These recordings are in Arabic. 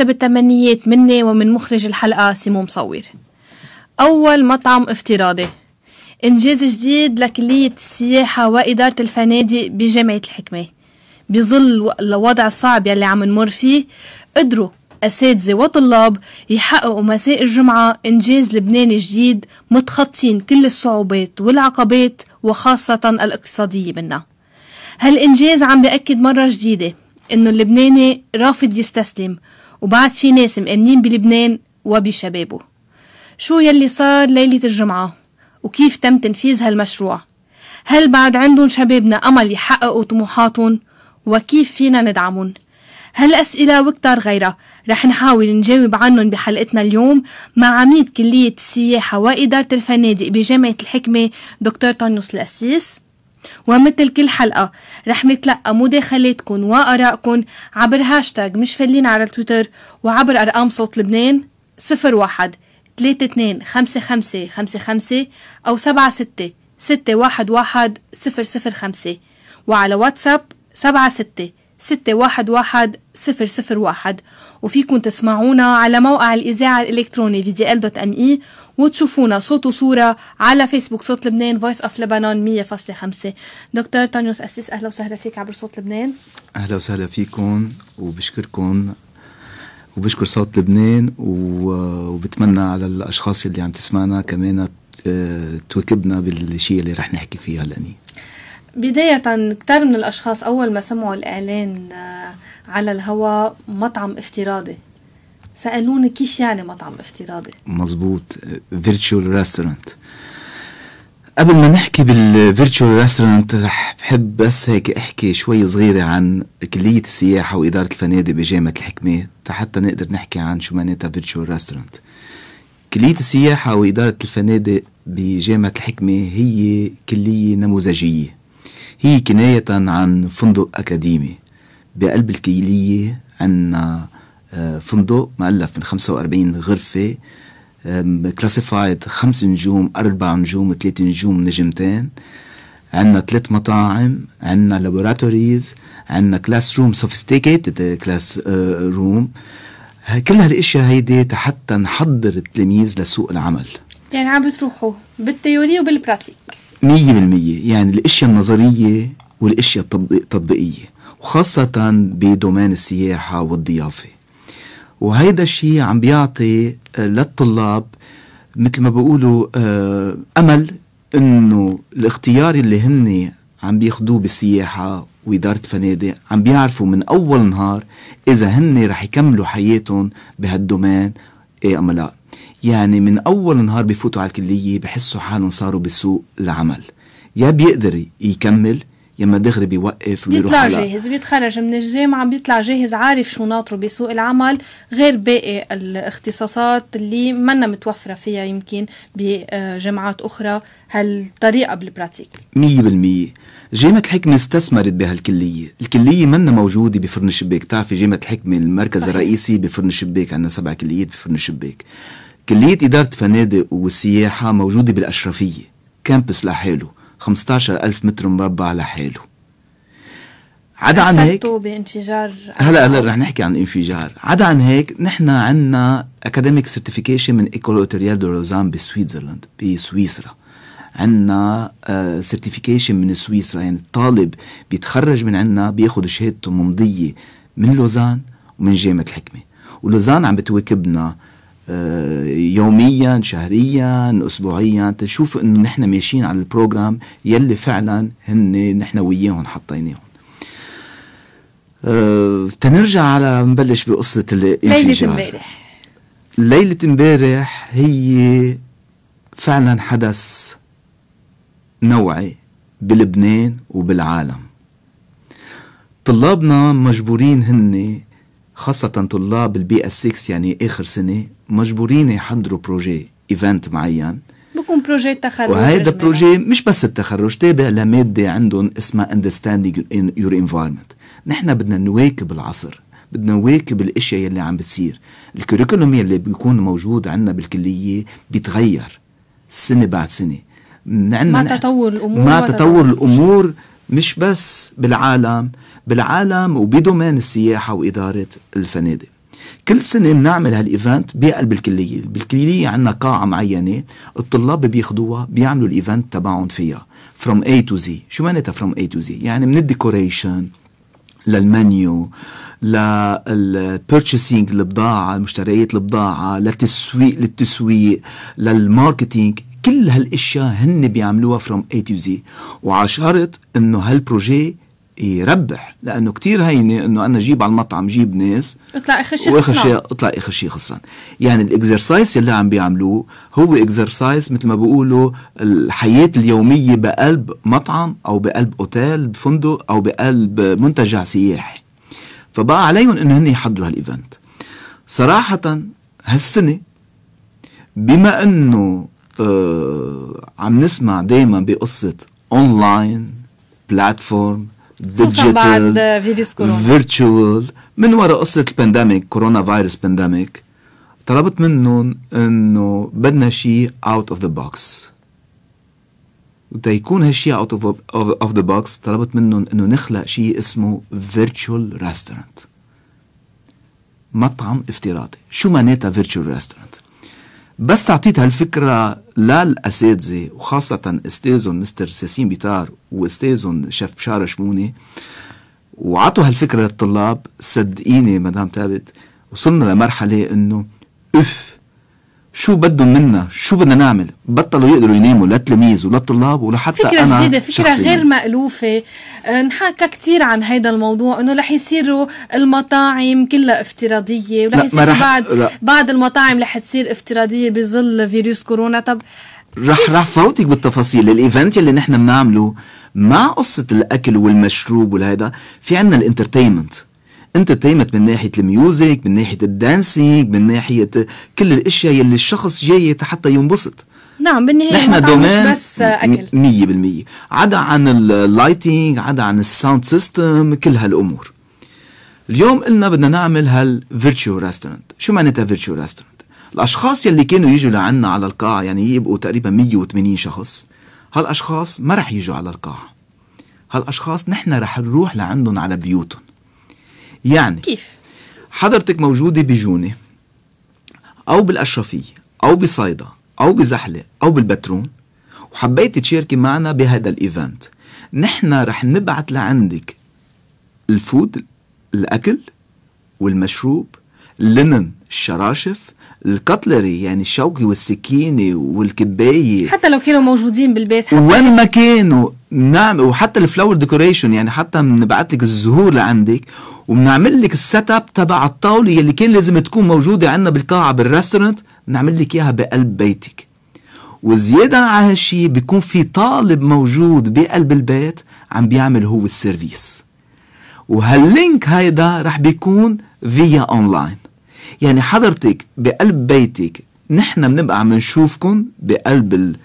مرتب التمنيات مني ومن مخرج الحلقة سمو مصور أول مطعم افتراضي إنجاز جديد لكلية السياحة وإدارة الفنادق بجامعة الحكمة بظل الوضع الصعب يلي عم نمر فيه قدروا أساتذة وطلاب يحققوا مساء الجمعة إنجاز لبناني جديد متخطين كل الصعوبات والعقبات وخاصة الاقتصادية منا هالإنجاز عم بأكد مرة جديدة إنه اللبناني رافض يستسلم وبعد في ناس مأمنين بلبنان وبشبابه شو يلي صار ليلة الجمعة وكيف تم تنفيذ هالمشروع هل بعد عندهم شبابنا أمل يحققوا طموحاتهم وكيف فينا ندعمهم هالأسئلة وكتار غيرها رح نحاول نجاوب عنهم بحلقتنا اليوم مع عميد كلية السياحة وإدارة الفنادق بجامعة الحكمة دكتور طانوس الأسيس ومثل كل حلقة رح نتلقى مداخلاتكن وآرائكن عبر هاشتاغ مش فالين على تويتر وعبر أرقام صوت لبنان 01 32 55 55 أو 76 611 005 وعلى واتساب 76 611 001 وفيكن تسمعونا على موقع الإذاعة الإلكتروني vdl.me وتشوفونا صوت وصورة على فيسبوك صوت لبنان فويس اوف لبنان 100.5 دكتور تانيوس أسيس أهلا وسهلا فيك عبر صوت لبنان أهلا وسهلا فيكم وبشكركم وبشكر صوت لبنان وبتمنى على الأشخاص اللي عم تسمعنا كمان آه، تواكبنا بالشيء اللي رح نحكي فيه هلأني بداية كتار من الأشخاص أول ما سمعوا الإعلان آه، على الهواء مطعم افتراضي سألوني كيش يعني مطعم افتراضي مظبوط فيرتشوال ريستورانت قبل ما نحكي بالفيرتشوال ريستورانت رح بحب بس هيك احكي شوي صغيرة عن كلية السياحة وإدارة الفنادق بجامعة الحكمة حتى نقدر نحكي عن شو معناتها فيرتشوال ريستورانت كلية السياحة وإدارة الفنادق بجامعة الحكمة هي كلية نموذجية هي كناية عن فندق أكاديمي بقلب الكلية عنا فندق مؤلف من 45 غرفة كلاسيفايد خمس نجوم أربع نجوم ثلاث نجوم نجمتين عندنا ثلاث مطاعم عندنا لابوراتوريز عندنا كلاس روم سوفيستيكيتد كلاس روم كل هالاشياء هيدي حتى نحضر التلاميذ لسوق العمل يعني عم بتروحوا بالتيوري وبالبراتيك 100% يعني الاشياء النظريه والاشياء التطبيقيه وخاصه بدومين السياحه والضيافه وهيدا الشيء عم بيعطي آه، للطلاب مثل ما بيقولوا آه، امل انه الاختيار اللي هن عم بياخذوه بالسياحه وإدارة فنادق عم بيعرفوا من أول نهار إذا هن رح يكملوا حياتهم بهالدومين إيه أم لا يعني من أول نهار بفوتوا على الكلية بحسوا حالهم صاروا بسوق العمل يا بيقدر يكمل يا اما دغري بيوقف بيطلع جاهز بيتخرج من الجامعه بيطلع جاهز عارف شو ناطره بسوق العمل غير باقي الاختصاصات اللي منا متوفره فيها يمكن بجامعات اخرى هالطريقه بالبراتيك 100% جامعة الحكمة استثمرت بهالكلية، الكلية منا موجودة بفرن الشباك، بتعرفي جامعة الحكمة المركز صحيح. الرئيسي بفرن الشباك، عندنا سبع كليات بفرن الشباك. كلية إدارة فنادق والسياحة موجودة بالأشرفية، كامبس لحاله، 15 ألف متر مربع لحاله عدا عن هيك بانفجار هلا هلا رح نحكي عن الانفجار عدا عن هيك نحن عندنا اكاديميك سيرتيفيكيشن من ايكول اوتوريال دو روزان بسويتزرلاند بسويسرا عندنا سيرتيفيكيشن آه، من سويسرا يعني الطالب بيتخرج من عندنا بياخذ شهادته ممضيه من لوزان ومن جامعه الحكمه ولوزان عم بتواكبنا آه، يوميا شهريا اسبوعيا تشوف انه نحن ماشيين على البروجرام يلي فعلا هن نحن وياهم حطيناهم أه تنرجع على نبلش بقصة ليلة امبارح ليلة امبارح هي فعلا حدث نوعي بلبنان وبالعالم طلابنا مجبورين هن خاصة طلاب البي اس 6 يعني آخر سنة مجبورين يحضروا بروجي ايفنت معين بكون بروجي تخرج وهيدا بروجي مش بس التخرج تابع لماده عندهم اسمها اندرستاندينج يور انفايرمنت نحن بدنا نواكب العصر بدنا نواكب الاشياء يلي عم بتصير الكوريكولوم يلي بيكون موجود عندنا بالكليه بيتغير سنه بعد سنه مع تطور الامور مع تطور الامور مش بس بالعالم بالعالم وبدومين السياحه واداره الفنادق كل سنة بنعمل هالايفنت بقلب الكلية بالكلية عندنا قاعة معينة الطلاب بياخدوها بيعملوا الايفنت تبعهم فيها from A to Z شو معناتها from A to Z يعني من الديكوريشن للمنيو للبيرتشيسينج البضاعة مشتريات البضاعة للتسويق للتسويق للماركتينج كل هالاشياء هن بيعملوها from A to Z وعشرت انه هالبروجي يربح لانه كثير هينه انه انا جيب على المطعم جيب ناس اطلع اخر شيء خسران اطلع اخر شيء خسران يعني الاكزرسايز اللي عم بيعملوه هو اكزرسايز مثل ما بيقولوا الحياه اليوميه بقلب مطعم او بقلب اوتيل بفندق او بقلب منتجع سياحي فبقى عليهم انه هن يحضروا هالايفنت صراحه هالسنه بما انه آه عم نسمع دائما بقصه اونلاين بلاتفورم ديجيتال فيرتشوال من وراء قصه البانديميك كورونا فيروس بانديميك طلبت منهم انه بدنا شيء اوت اوف ذا بوكس وتيكون هالشيء اوت اوف ذا بوكس طلبت منهم انه نخلق شيء اسمه فيرتشوال ريستورانت مطعم افتراضي شو معناتها فيرتشوال ريستورانت بس تعطيت هالفكرة للأساتذة وخاصة استاذهم مستر ساسين بيتار واستاذهم شيف بشارة شموني وعطوا هالفكرة للطلاب صدقيني مدام ثابت وصلنا لمرحلة انه اف شو بدهم منا شو بدنا نعمل بطلوا يقدروا يناموا لا تلاميذ ولا طلاب ولا حتى فكرة أنا جديدة فكرة شخصياً. غير مألوفة انحكى آه، كثير عن هذا الموضوع انه رح يصيروا المطاعم كلها افتراضية ورح رح... بعد لا. بعض المطاعم رح تصير افتراضية بظل فيروس كورونا طب رح رح فوتك بالتفاصيل الايفنت اللي نحن بنعمله مع قصة الاكل والمشروب والهيدا في عنا الانترتينمنت انترتينمنت من ناحيه الميوزك من ناحيه الدانسينج من ناحيه كل الاشياء يلي الشخص جاي حتى ينبسط نعم بالنهايه نحن دومين بس اكل 100% عدا عن اللايتنج عدا عن الساوند سيستم كل هالامور اليوم قلنا بدنا نعمل هالفيرتشو ريستورنت شو معناتها فيرتشو ريستورنت الاشخاص يلي كانوا يجوا لعنا على القاعه يعني يبقوا تقريبا 180 شخص هالاشخاص ما رح يجوا على القاعه هالاشخاص نحن رح نروح لعندهم على بيوتهم يعني كيف حضرتك موجودة بجونة أو بالأشرفية أو بصيدا أو بزحلة أو بالبترون وحبيت تشاركي معنا بهذا الإيفنت نحن رح نبعت لعندك الفود الأكل والمشروب لنن الشراشف الكاتلري يعني الشوكي والسكينه والكبايه حتى لو كانوا موجودين بالبيت حتى وين ما كانوا نعم وحتى الفلاور ديكوريشن يعني حتى بنبعث لك الزهور لعندك وبنعمل لك السيت اب تبع الطاوله يلي كان لازم تكون موجوده عندنا بالقاعه بالريستورنت بنعمل لك اياها بقلب بيتك وزياده على هالشيء بيكون في طالب موجود بقلب البيت عم بيعمل هو السيرفيس وهاللينك هيدا رح بيكون فيا اونلاين يعني حضرتك بقلب بيتك نحن بنبقى عم نشوفكم بقلب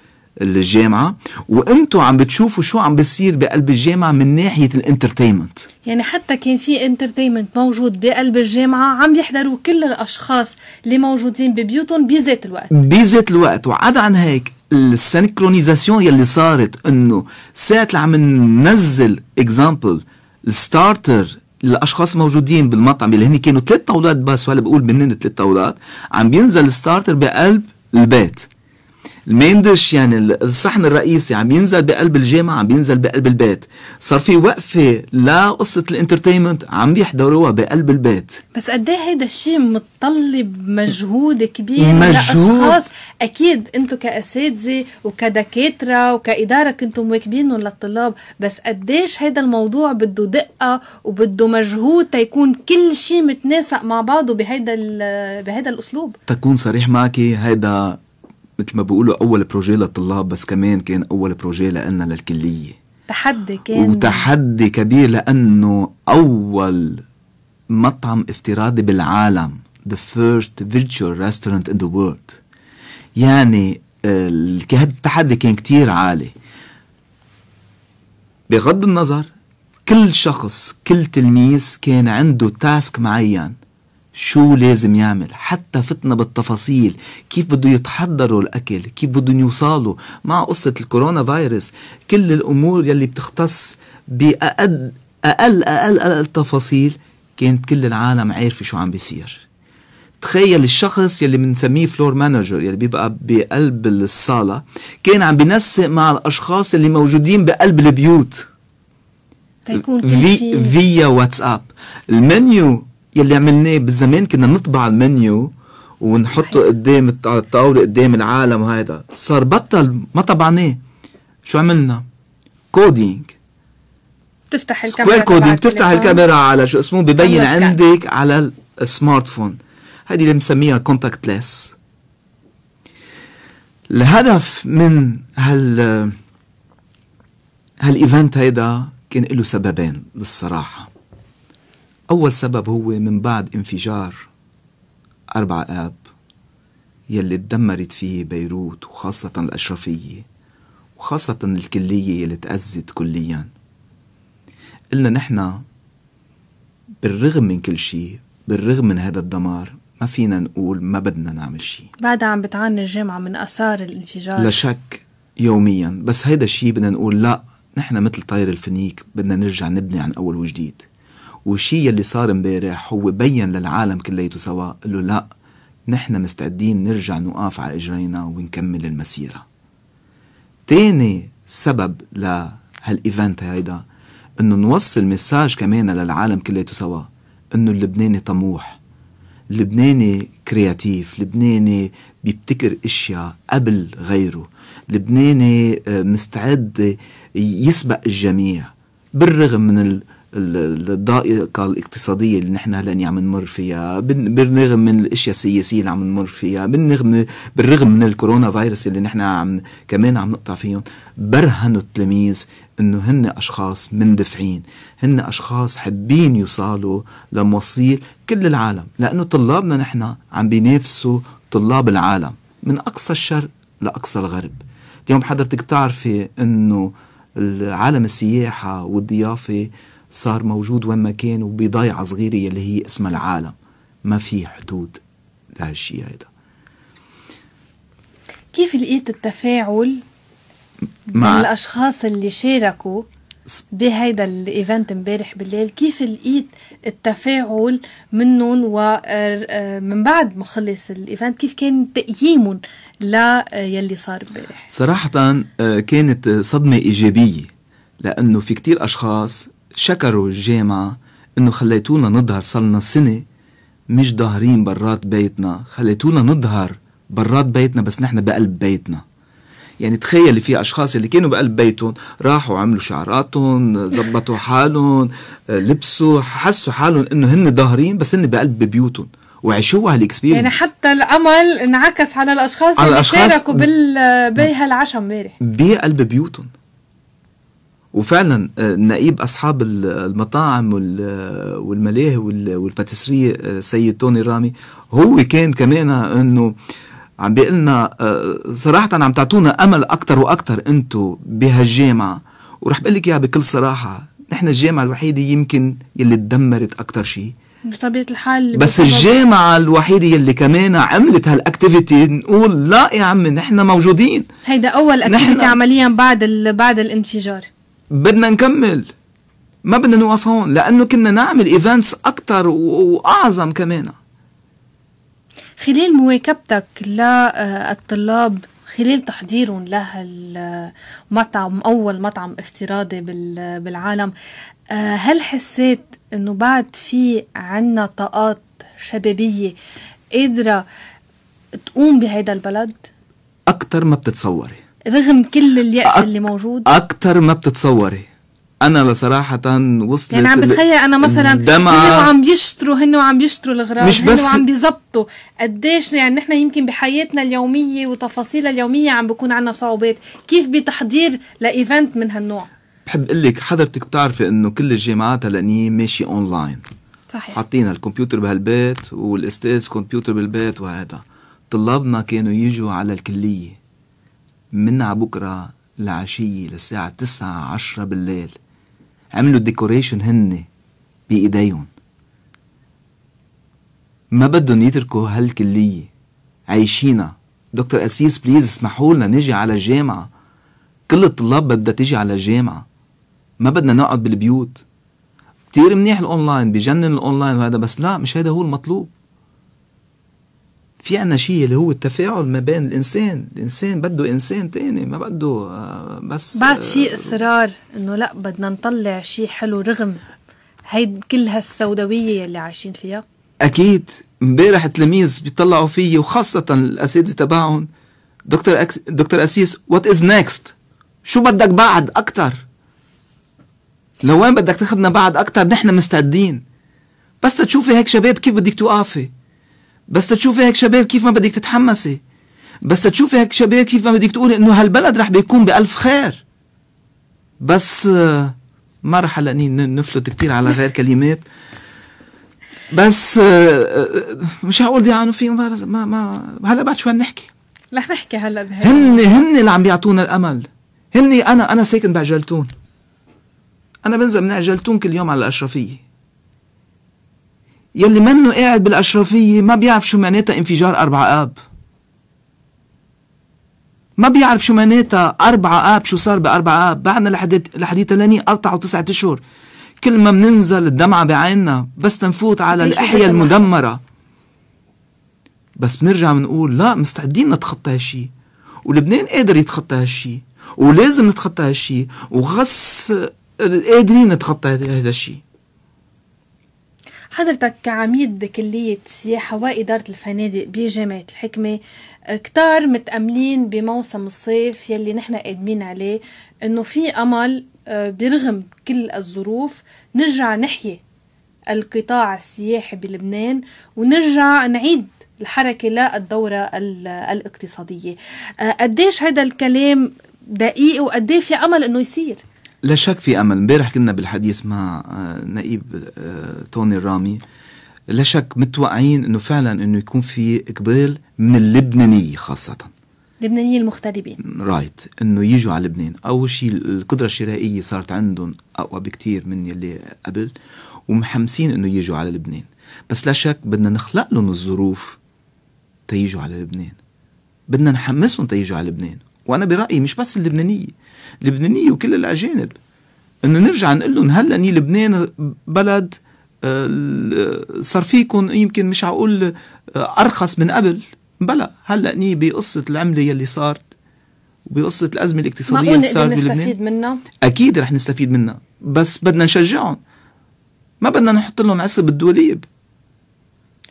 الجامعة وانتم عم بتشوفوا شو عم بيصير بقلب الجامعة من ناحية الانترتينمنت يعني حتى كان في انترتينمنت موجود بقلب الجامعة عم يحضروا كل الأشخاص اللي موجودين ببيوتهم بذات الوقت بذات الوقت وعدا عن هيك السنكرونيزاسيون يلي صارت انه ساعة اللي عم ننزل اكزامبل الستارتر الاشخاص موجودين بالمطعم اللي هن كانوا ثلاث طاولات بس وهلا بقول بنن ثلاث طاولات عم بينزل الستارتر بقلب البيت الميندش يعني الصحن الرئيسي عم ينزل بقلب الجامعة عم ينزل بقلب البيت صار في وقفة لقصة الانترتينمنت عم بيحضروها بقلب البيت بس قد ايه هيدا الشيء متطلب مجهود كبير مجهود لأشخاص اكيد انتم كاساتذه وكدكاتره وكاداره كنتم مواكبين للطلاب بس قديش هيدا الموضوع بده دقه وبده مجهود تيكون كل شيء متناسق مع بعضه بهيدا بهيدا الاسلوب تكون صريح معك هيدا مثل ما بيقولوا اول بروجي للطلاب بس كمان كان اول بروجي لنا للكليه تحدي كان وتحدي كبير لانه اول مطعم افتراضي بالعالم the first virtual restaurant in the world يعني آه، التحدي كان كتير عالي بغض النظر كل شخص كل تلميذ كان عنده تاسك معين شو لازم يعمل حتى فتنا بالتفاصيل كيف بده يتحضروا الأكل كيف بدهم يوصلوا مع قصة الكورونا فيروس كل الأمور يلي بتختص بأقل أقل أقل, أقل تفاصيل كانت كل العالم عارفة شو عم بيصير تخيل الشخص يلي بنسميه فلور مانجر يلي بيبقى بقلب الصالة كان عم بنسق مع الأشخاص اللي موجودين بقلب البيوت في فيا واتساب المنيو يلي عملناه بالزمان كنا نطبع المنيو ونحطه قدام على الطاوله قدام العالم وهيدا صار بطل ما طبعناه شو عملنا كودينج بتفتح الكاميرا كودينج بتفتح الكاميرا على شو اسمه ببين عندك على السمارت فون هذه اللي بنسميها ليس الهدف من هال هالايفنت هيدا كان له سببين للصراحه أول سبب هو من بعد انفجار أربعة آب يلي تدمرت فيه بيروت وخاصة الأشرفية وخاصة الكلية يلي تأزت كليا قلنا نحن بالرغم من كل شيء بالرغم من هذا الدمار ما فينا نقول ما بدنا نعمل شيء بعدها عم بتعاني الجامعة من أثار الانفجار لا شك يوميا بس هيدا الشيء بدنا نقول لا نحن مثل طير الفنيك بدنا نرجع نبني عن أول وجديد والشيء يلي صار امبارح هو بين للعالم كليته سوا له لا نحن مستعدين نرجع نقاف على اجرينا ونكمل المسيره تاني سبب لهالايفنت هيدا انه نوصل مساج كمان للعالم كليته سوا انه اللبناني طموح اللبناني كرياتيف لبناني بيبتكر اشياء قبل غيره لبناني آه، مستعد يسبق الجميع بالرغم من الضائقه الاقتصاديه اللي نحن هلا عم نمر فيها بالرغم من الاشياء السياسيه اللي عم نمر فيها بالرغم بالرغم من الكورونا فيروس اللي نحن عم كمان عم نقطع فيهم برهنوا التلاميذ انه هن اشخاص مندفعين هن اشخاص حابين يوصلوا لمصير كل العالم لانه طلابنا نحن عم بينافسوا طلاب العالم من اقصى الشرق لاقصى الغرب اليوم حضرتك تعرفي انه عالم السياحه والضيافه صار موجود وين ما كان وبضيعة صغيرة يلي هي اسمها العالم ما في حدود لهالشيء هيدا كيف لقيت التفاعل مع الأشخاص اللي شاركوا بهيدا الايفنت امبارح بالليل كيف لقيت التفاعل منهم ومن آه، آه، بعد ما خلص الايفنت كيف كان تقييمهم آه، يلي صار امبارح صراحه كانت صدمه ايجابيه لانه في كتير اشخاص شكروا الجامعة انه خليتونا نظهر صلنا سنة مش ظاهرين برات بيتنا خليتونا نظهر برات بيتنا بس نحن بقلب بيتنا يعني تخيلي في اشخاص اللي كانوا بقلب بيتهم راحوا عملوا شعراتهم زبطوا حالهم لبسوا حسوا حالهم انه هن ظاهرين بس هن بقلب بيوتهم وعيشوها هالاكسبيرينس يعني حتى الامل انعكس على الاشخاص على اللي الأشخاص شاركوا بال بهالعشاء امبارح بقلب بيوتهم وفعلا آه، نقيب اصحاب المطاعم والملاهي والباتيسريه آه، سيد توني رامي هو كان كمان انه عم بيقول لنا آه، صراحه عم تعطونا امل اكثر واكثر انتم بهالجامعه ورح بقول لك اياها بكل صراحه نحن الجامعه الوحيده يمكن يلي تدمرت اكثر شيء بطبيعه الحال بس الجامعه الوحيده يلي كمان عملت هالاكتيفيتي نقول لا يا عمي نحن موجودين هيدا اول اكتيفيتي عمليا بعد بعد الانفجار بدنا نكمل ما بدنا نوقف هون لانه كنا نعمل ايفنتس اكثر واعظم كمان خلال مواكبتك للطلاب آه، خلال تحضيرهم لهالمطعم اول مطعم افتراضي بالعالم آه، هل حسيت انه بعد في عنا طاقات شبابيه قادره تقوم بهذا البلد؟ اكثر ما بتتصوري رغم كل اليأس أك... اللي موجود اكثر ما بتتصوري انا صراحه وصلت يعني عم بتخيل انا مثلا دمعة هن وعم يشتروا هن وعم يشتروا الاغراض مش بس هن وعم بيظبطوا قديش يعني نحن يمكن بحياتنا اليوميه وتفاصيلها اليوميه عم بكون عندنا صعوبات كيف بتحضير لايفنت من هالنوع بحب اقول لك حضرتك بتعرفي انه كل الجامعات هلا ماشي اونلاين صحيح حاطين الكمبيوتر بهالبيت والاستاذ كمبيوتر بالبيت وهذا طلابنا كانوا يجوا على الكليه من ع بكرة لعشية للساعة تسعة عشرة بالليل عملوا الديكوريشن هن بإيديهم ما بدهم يتركوا هالكلية عايشينا دكتور أسيس بليز اسمحوا لنا نجي على الجامعة كل الطلاب بدها تيجي على الجامعة ما بدنا نقعد بالبيوت كتير منيح الأونلاين بجنن الأونلاين وهذا بس لا مش هذا هو المطلوب في عنا شيء اللي هو التفاعل ما بين الانسان الانسان بده انسان تاني ما بده آه، بس بعد في آه، اصرار انه لا بدنا نطلع شيء حلو رغم هي كل هالسوداويه اللي عايشين فيها اكيد امبارح التلاميذ بيطلعوا فيي وخاصه الاساتذه تبعهم دكتور أكس... دكتور اسيس وات از نيكست شو بدك بعد اكثر لوين بدك تاخذنا بعد اكثر نحن مستعدين بس تشوفي هيك شباب كيف بدك توقفي بس تشوفي هيك شباب كيف ما بدك تتحمسي بس تشوفي هيك شباب كيف ما بدك تقولي انه هالبلد رح بيكون بألف خير بس آه، ما رح لاني نفلت كثير على غير كلمات بس آه، آه، مش هقول دي عنه في ما ما, ما هلا بعد شوي بنحكي رح نحكي هلا بهي هن هن اللي عم بيعطونا الامل هن انا انا ساكن بعجلتون انا بنزل من عجلتون كل يوم على الاشرفيه يلي منه قاعد بالأشرفية ما بيعرف شو معناتها انفجار أربعة آب ما بيعرف شو معناتها أربعة آب شو صار بأربعة آب بعدنا لحديت تلاني لاني قطع وتسعة أشهر كل ما بننزل الدمعة بعيننا بس تنفوت على الأحياء المدمرة بس بنرجع بنقول لا مستعدين نتخطى هالشي ولبنان قادر يتخطى هالشي ولازم نتخطى هالشي وغص قادرين نتخطى هذا الشيء حضرتك كعميد كلية سياحة وإدارة الفنادق بجامعة الحكمة كتار متأملين بموسم الصيف يلي نحن قادمين عليه إنه في أمل آه، برغم كل الظروف نرجع نحيي القطاع السياحي بلبنان ونرجع نعيد الحركة للدورة الاقتصادية آه، قديش هذا الكلام دقيق وقديه في أمل إنه يصير لا شك في امل امبارح كنا بالحديث مع آه، نقيب آه، توني الرامي لا شك متوقعين انه فعلا انه يكون في اقبال من اللبنانيه خاصه اللبنانيين المغتربين رايت right. انه يجوا على لبنان اول شيء القدره الشرائيه صارت عندهم اقوى بكثير من يلي قبل ومحمسين انه يجوا على لبنان بس لا شك بدنا نخلق لهم الظروف تيجوا على لبنان بدنا نحمسهم تيجوا على لبنان وانا برايي مش بس اللبنانيه اللبنانيه وكل الاجانب انه نرجع نقول لهم هلا ني لبنان بلد آه، صار فيكم يمكن مش عقول آه، ارخص من قبل بلا هلا ني بقصه العمله يلي صارت وبقصه الازمه الاقتصاديه اللي صارت بلبنان نستفيد منها اكيد رح نستفيد منها بس بدنا نشجعهم ما بدنا نحط لهم عصب الدوليب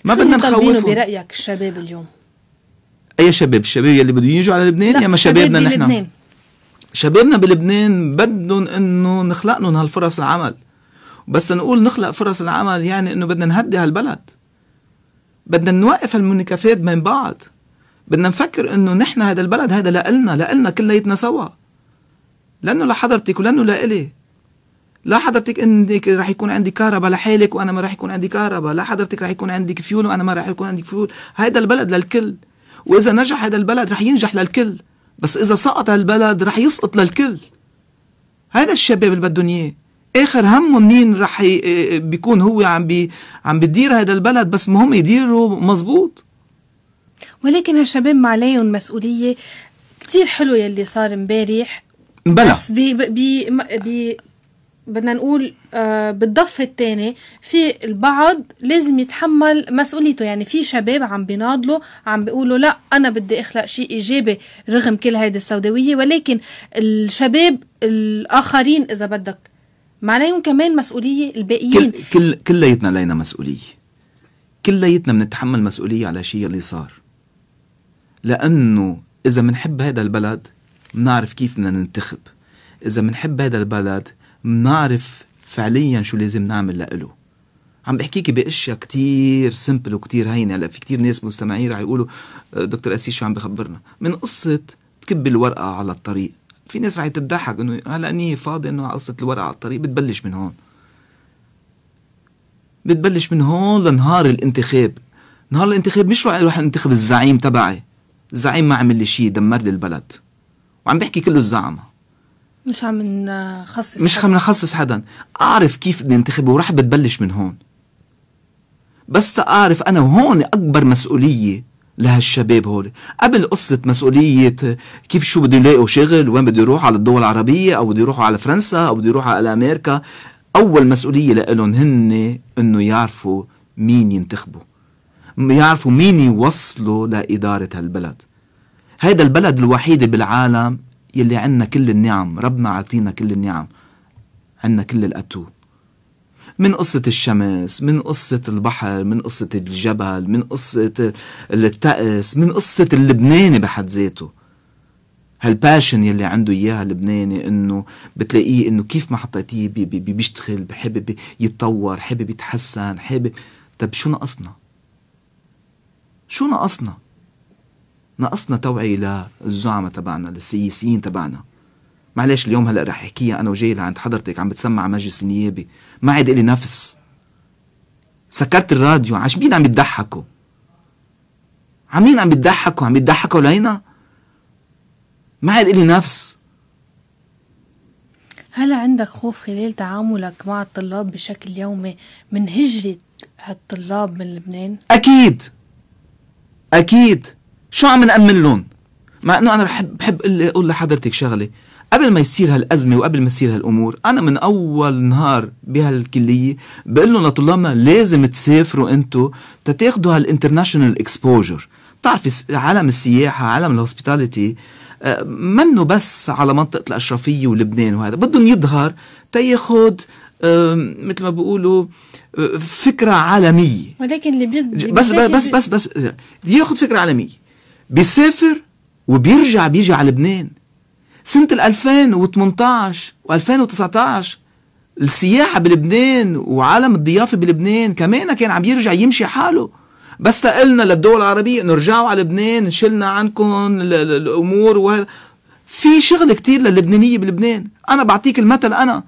ما بدنا نخوفهم برايك الشباب اليوم اي شباب الشباب يلي بدهم يجوا على لبنان يا ما شبابنا نحن شبابنا بلبنان بدهم انه نخلق لهم هالفرص العمل بس نقول نخلق فرص العمل يعني انه بدنا نهدي هالبلد بدنا نوقف هالمنكفات بين بعض بدنا نفكر انه نحن هذا البلد هذا لالنا لالنا كليتنا سوا لانه لحضرتك ولانه لالي لا حضرتك انك رح يكون عندي كهرباء لحالك وانا ما رح يكون عندي كهرباء لا حضرتك رح يكون عندك فيول وانا ما رح يكون عندي فيول هذا البلد للكل واذا نجح هذا البلد رح ينجح للكل بس اذا سقط هالبلد رح يسقط للكل هذا الشباب اللي بدهم اياه اخر همه منين رح ي... آه، آه، بيكون هو عم بي عم بدير هذا البلد بس مهم يديره مزبوط ولكن هالشباب ما عليهم مسؤوليه كثير حلو يلي صار امبارح بلا بس بي بي, بي بدنا نقول آه بالضفة الثانية في البعض لازم يتحمل مسؤوليته يعني في شباب عم بيناضلوا عم بيقولوا لا أنا بدي أخلق شيء إيجابي رغم كل هيدي السوداوية ولكن الشباب الآخرين إذا بدك معناهم كمان مسؤولية الباقيين كل كل كليتنا علينا مسؤولية كليتنا بنتحمل مسؤولية على شيء اللي صار لأنه إذا بنحب هذا البلد بنعرف كيف بدنا ننتخب إذا بنحب هذا البلد منعرف فعليا شو لازم نعمل لإله عم بحكيكي باشياء كتير سمبل وكتير هينه هلا في كتير ناس مستمعين رح يقولوا أه، دكتور اسيس شو عم بخبرنا من قصه تكب الورقه على الطريق في ناس رح تضحك انه هلا اني فاضي انه قصه الورقه على الطريق بتبلش من هون بتبلش من هون لنهار الانتخاب نهار الانتخاب مش رح انتخب الزعيم تبعي الزعيم ما عمل لي شيء دمر لي البلد وعم بحكي كله الزعمه مش عم نخصص مش عم نخصص حدا اعرف كيف بدي انتخب وراح بتبلش من هون بس اعرف انا وهون اكبر مسؤوليه لهالشباب هول قبل قصة مسؤولية كيف شو بده يلاقوا شغل وين بده يروحوا على الدول العربية أو بده يروحوا على فرنسا أو بده يروحوا على أمريكا أول مسؤولية لهم هن إنه يعرفوا مين ينتخبوا يعرفوا مين يوصلوا لإدارة هالبلد هيدا البلد الوحيد بالعالم يلي عنا كل النعم ربنا عطينا كل النعم عنا كل الأتو من قصة الشمس من قصة البحر من قصة الجبل من قصة التأس من قصة اللبناني بحد ذاته هالباشن يلي عنده اياها اللبناني انه بتلاقيه انه كيف ما حطيتيه بي بي بيشتغل بحابب يتطور حابب يتحسن حابب طب شو ناقصنا؟ شو ناقصنا؟ نقصنا توعية للزعماء تبعنا للسياسيين تبعنا معلش اليوم هلا رح احكيها انا وجاي لعند حضرتك عم بتسمع مجلس النيابي ما عاد الي نفس سكرت الراديو عش مين عم يضحكوا عمين عم يضحكوا عم يضحكوا لينا ما عاد الي نفس هل عندك خوف خلال تعاملك مع الطلاب بشكل يومي من هجرة هالطلاب من لبنان؟ أكيد أكيد شو عم نأمن لهم مع انه انا بحب بحب اقول لحضرتك شغله قبل ما يصير هالازمه وقبل ما تصير هالامور انا من اول نهار بهالكليه بقول لهم لطلابنا لازم تسافروا انتو تتاخذوا هالانترناشونال اكسبوجر بتعرفي عالم السياحه عالم الهوسبيتاليتي آه، منه بس على منطقه الاشرفيه ولبنان وهذا بدهم يظهر تاخذ آه، مثل ما بيقولوا آه، فكره عالميه ولكن اللي بس بس بس بس, بس ياخذ فكره عالميه بيسافر وبيرجع بيجي على لبنان سنة 2018 و2019 السياحة بلبنان وعالم الضيافة بلبنان كمان كان عم يرجع يمشي حاله بس تقلنا للدول العربية انه على لبنان شلنا عنكم الامور و... في شغل كتير للبنانية بلبنان انا بعطيك المثل انا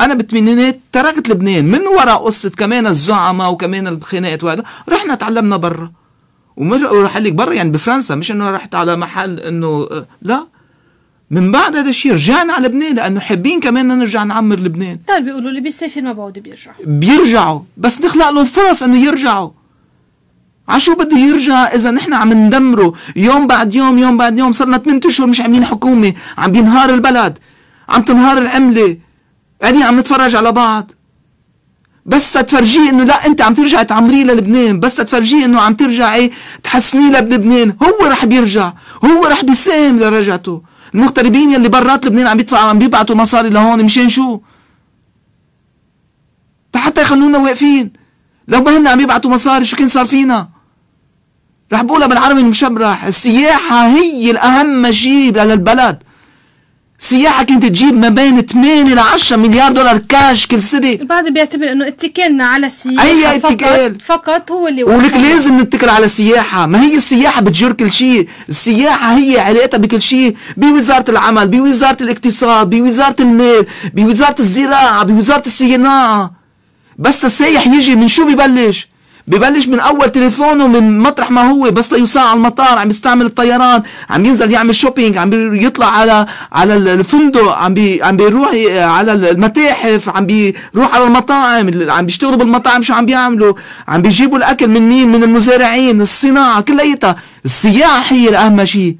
انا بالثمانينات تركت لبنان من وراء قصة كمان الزعمة وكمان الخناقات وهذا رحنا تعلمنا برا وراح لك برا يعني بفرنسا مش انه رحت على محل انه آه، لا من بعد هذا الشيء رجعنا على لبنان لانه حابين كمان نرجع نعمر لبنان طيب بيقولوا اللي بيسافر ما بعود بيرجع بيرجعوا بس نخلق لهم فرص انه يرجعوا عشو بده يرجع اذا نحن عم ندمره يوم بعد يوم يوم بعد يوم صرنا 8 اشهر مش عاملين حكومه عم بينهار البلد عم تنهار العمله قاعدين يعني عم نتفرج على بعض بس تفرجيه انه لا انت عم ترجعي تعمريه للبنان بس تفرجيه انه عم ترجعي إيه، تحسنيه لبلبنان هو رح بيرجع هو رح بيساهم لرجعته المغتربين يلي برات لبنان عم يدفعوا عم بيبعتوا مصاري لهون مشان شو حتى يخلونا واقفين لو ما هن عم يبعتوا مصاري شو كان صار فينا رح بقولها بالعربي المشبرح السياحة هي الأهم شيء للبلد سياحة كانت تجيب ما بين 8 ل 10 مليار دولار كاش كل سنة البعض بيعتبر انه اتكالنا على السياحة اي اتكال فقط, فقط هو اللي ولك لازم نتكل على السياحة ما هي السياحة بتجر كل شيء السياحة هي علاقتها بكل شيء بوزارة العمل بوزارة الاقتصاد بوزارة المال بوزارة الزراعة بوزارة الصناعة بس السايح يجي من شو ببلش ببلش من اول تليفونه من مطرح ما هو بس ليوصل على المطار عم يستعمل الطيران عم ينزل يعمل شوبينج عم يطلع على على الفندق عم بي عم بيروح آه، على المتاحف عم بيروح على المطاعم عم بيشتغلوا بالمطاعم شو عم بيعملوا عم بيجيبوا الاكل من مين من المزارعين الصناعه كلياتها السياحه هي الاهم شيء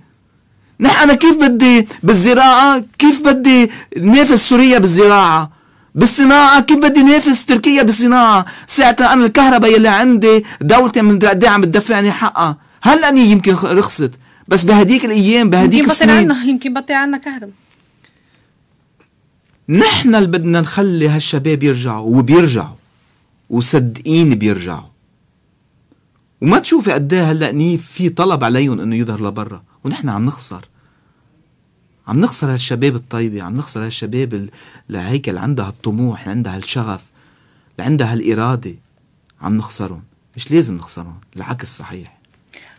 نحن انا كيف بدي بالزراعه كيف بدي نافس سوريا بالزراعه بالصناعة كيف بدي نافس تركيا بالصناعة ساعتها أنا الكهرباء يلي عندي دولتي من قد عم تدفعني حقها هلا أني يمكن رخصت بس بهديك الأيام بهديك يمكن السنين يمكن بطل عنا يمكن بطل عنا كهرباء نحن اللي بدنا نخلي هالشباب يرجعوا وبيرجعوا وصدقين بيرجعوا وما تشوفي قد ايه هلا في طلب عليهم انه يظهر لبرا ونحن عم نخسر عم نخسر هالشباب الطيبة عم نخسر هالشباب اللي هيك اللي عندها الطموح اللي عندها الشغف اللي عندها الإرادة عم نخسرهم مش لازم نخسرهم العكس صحيح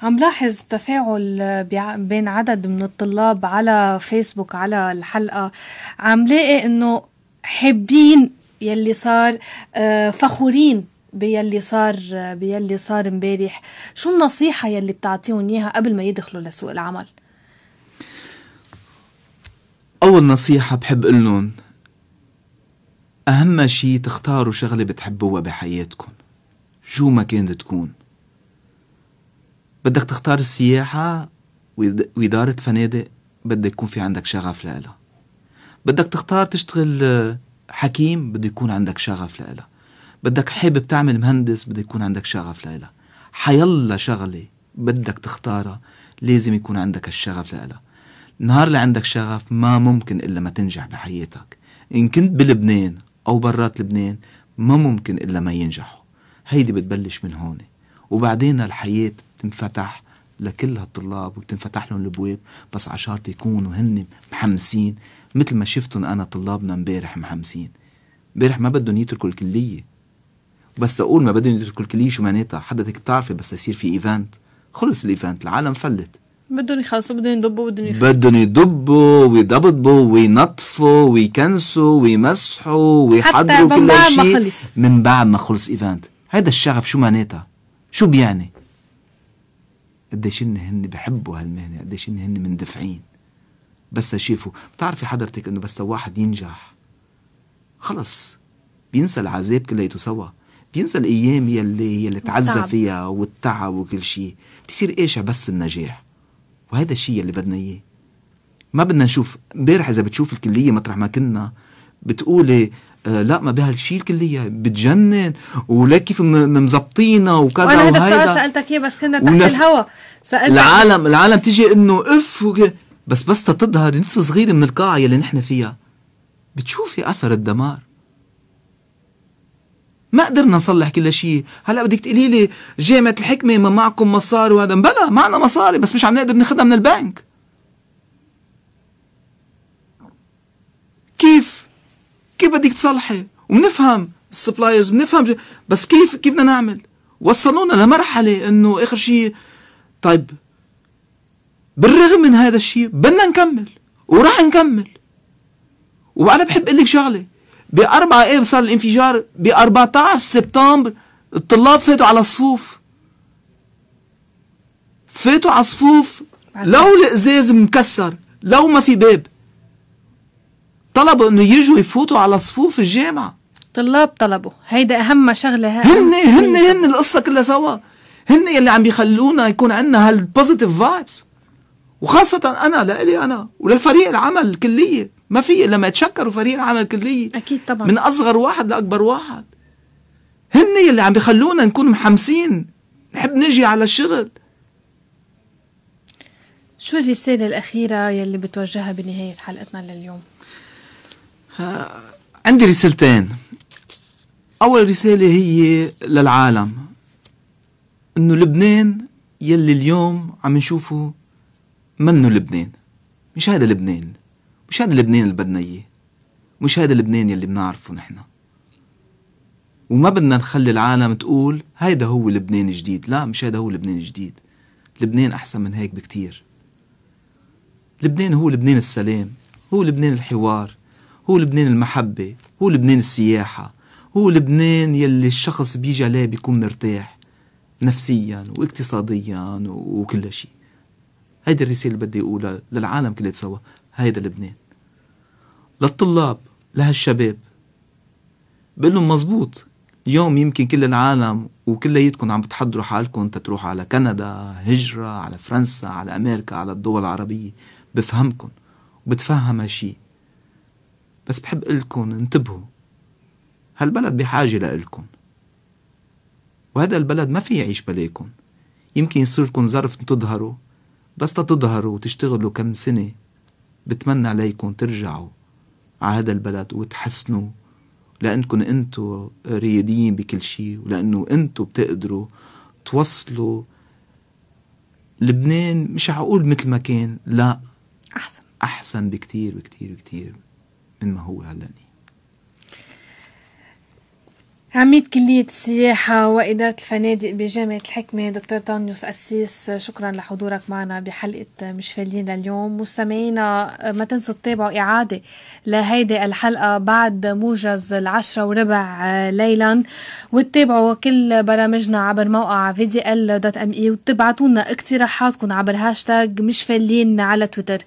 عم لاحظ تفاعل بين عدد من الطلاب على فيسبوك على الحلقة عم لاقي انه حابين يلي صار آه، فخورين بيلي صار بيلي صار امبارح شو النصيحة يلي بتعطيهم اياها قبل ما يدخلوا لسوق العمل أول نصيحة بحب قلن أهم شي تختاروا شغلة بتحبوها بحياتكم شو ما كانت تكون بدك تختار السياحة وإدارة فنادق بدك يكون في عندك شغف لها بدك تختار تشتغل حكيم بده يكون عندك شغف لها بدك حابب تعمل مهندس بده يكون عندك شغف لها حيلا شغلة بدك تختارها لازم يكون عندك الشغف لها نهار اللي عندك شغف ما ممكن إلا ما تنجح بحياتك إن كنت بلبنان أو برات لبنان ما ممكن إلا ما ينجحوا هيدي بتبلش من هون وبعدين الحياة بتنفتح لكل هالطلاب وبتنفتح لهم الابواب بس عشان يكونوا هن محمسين مثل ما شفتهم انا طلابنا امبارح محمسين امبارح ما بدهم يتركوا الكليه بس اقول ما بدهم يتركوا الكليه شو معناتها حدا بدك بس يصير في ايفنت خلص الايفنت العالم فلت بدهم يخلصوا بدهم يدبوا بدهم يفتحوا بدهم يدبوا ويضبطوا وينطفوا ويكنسوا ويمسحوا ويحضروا كل شيء من بعد ما خلص ايفنت هذا الشغف شو معناتها شو بيعني قديش هن هن بحبوا هالمهنه قديش هن هن مندفعين بس شافوا بتعرفي حضرتك انه بس واحد ينجح خلص بينسى العذاب كلياته سوا بينسى الايام يلي يلي تعذب فيها والتعب وكل شيء بصير ايش بس النجاح وهذا الشيء اللي بدنا اياه ما بدنا نشوف امبارح اذا بتشوف الكليه مطرح ما كنا بتقولي آه لا ما بهالشيء الكليه بتجنن ولا كيف مزبطينا وكذا وانا هذا السؤال سالتك اياه بس كنا تحت ونف... الهواء سالتك العالم العالم تيجي انه اف وك... بس بس تظهر نتفه صغيره من القاعه يلي نحن فيها بتشوفي اثر الدمار ما قدرنا نصلح كل شيء هلا بدك تقولي لي جامعه الحكمه ما معكم مصاري وهذا بلا معنا مصاري بس مش عم نقدر ناخذها من البنك كيف كيف بدك تصلحي وبنفهم السبلايرز بنفهم بس كيف كيف بدنا نعمل وصلونا لمرحله انه اخر شيء طيب بالرغم من هذا الشيء بدنا نكمل وراح نكمل وانا بحب اقول لك شغله ب 4 اب صار الانفجار ب 14 سبتمبر الطلاب فاتوا على صفوف فاتوا على صفوف لو الازاز مكسر لو ما في باب طلبوا انه يجوا يفوتوا على صفوف الجامعه طلاب طلبوا هيدا اهم شغله هن هن هن القصه كلها سوا هن يلي عم يخلونا يكون عندنا هالبوزيتيف فايبس وخاصه انا لإلي انا وللفريق العمل الكليه ما في لما يتشكروا فريق العمل الكليه اكيد طبعا من اصغر واحد لاكبر واحد هن اللي عم بيخلونا نكون محمسين نحب نجي على الشغل شو الرسالة الأخيرة يلي بتوجهها بنهاية حلقتنا لليوم؟ آه، عندي رسالتين أول رسالة هي للعالم إنه لبنان يلي اليوم عم نشوفه منه لبنان مش هذا لبنان مش هذا لبنان اللي بدنا اياه مش هذا لبنان يلي بنعرفه نحن وما بدنا نخلي العالم تقول هيدا هو لبنان الجديد لا مش هيدا هو لبنان الجديد لبنان أحسن من هيك بكتير لبنان هو لبنان السلام هو لبنان الحوار هو لبنان المحبة هو لبنان السياحة هو لبنان يلي الشخص بيجي عليه بيكون مرتاح نفسيا واقتصاديا وكل شيء هيدي الرسالة اللي بدي أقولها للعالم كله سوا هيدا لبنان للطلاب لهالشباب بقول لهم مزبوط اليوم يمكن كل العالم وكليتكم عم بتحضروا حالكم تتروحوا على كندا هجرة على فرنسا على أمريكا على الدول العربية بفهمكم وبتفهم هالشي بس بحب لكم انتبهوا هالبلد بحاجة لإلكم وهذا البلد ما في يعيش بلاكم يمكن يصير لكم ظرف تظهروا بس تظهروا وتشتغلوا كم سنة بتمنى عليكم ترجعوا على هذا البلد وتحسنوا لأنكم انتم رياديين بكل شيء ولأنه انتم بتقدروا توصلوا لبنان مش هقول مثل ما كان لا أحسن أحسن بكتير بكتير بكتير من ما هو هلأني عميد كلية السياحة وإدارة الفنادق بجامعة الحكمة دكتور طانيوس أسيس شكرا لحضورك معنا بحلقة مش فالين لليوم مستمعينا ما تنسوا تتابعوا إعادة لهيدي الحلقة بعد موجز العشرة وربع ليلا وتتابعوا كل برامجنا عبر موقع vdl.me دوت ام اي وتبعتوا لنا اقتراحاتكم عبر هاشتاج مش فالين على تويتر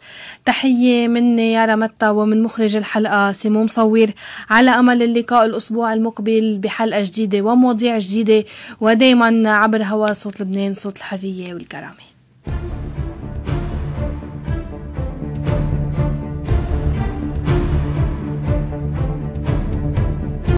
تحية من يارا متى ومن مخرج الحلقة سيمون مصور على أمل اللقاء الأسبوع المقبل بحلقة جديدة ومواضيع جديدة ودايما عبر هوا صوت لبنان صوت الحرية والكرامة